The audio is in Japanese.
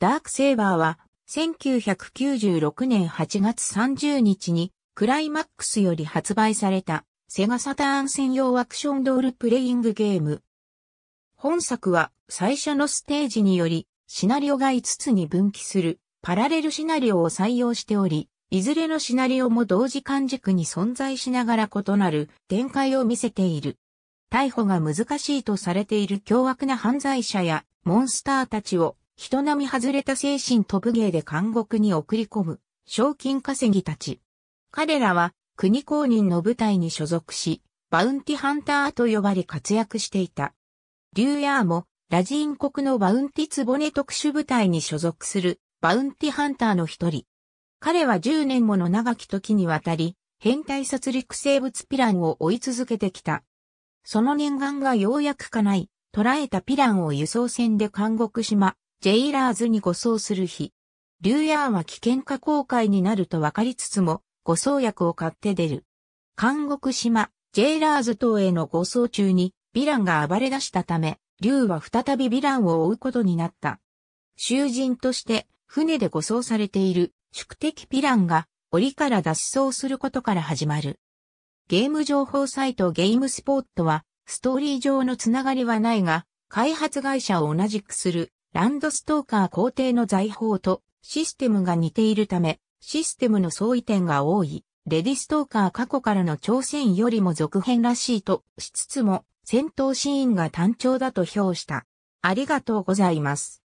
ダークセーバーは、1996年8月30日に、クライマックスより発売された、セガサターン専用アクションドールプレイングゲーム。本作は、最初のステージにより、シナリオが5つに分岐する、パラレルシナリオを採用しており、いずれのシナリオも同時間軸に存在しながら異なる展開を見せている。逮捕が難しいとされている凶悪な犯罪者やモンスターたちを人並み外れた精神と武芸で監獄に送り込む、賞金稼ぎたち。彼らは、国公認の部隊に所属し、バウンティハンターと呼ばれ活躍していた。リュウヤーも、ラジン国のバウンティツボネ特殊部隊に所属する、バウンティハンターの一人。彼は10年もの長き時にわたり、変態殺戮生物ピランを追い続けてきた。その念願がようやく叶い、捕らえたピランを輸送船で監獄島、ジェイラーズに護送する日。リュウヤーは危険か後悔になると分かりつつも、護送薬を買って出る。監獄島、ジェイラーズ島への護送中に、ヴィランが暴れ出したため、リュウは再びヴィランを追うことになった。囚人として、船で護送されている、宿敵ヴィランが、檻から脱走することから始まる。ゲーム情報サイトゲームスポットは、ストーリー上のつながりはないが、開発会社を同じくするランドストーカー皇帝の財宝とシステムが似ているため、システムの相違点が多い、レディストーカー過去からの挑戦よりも続編らしいとしつつも、戦闘シーンが単調だと評した。ありがとうございます。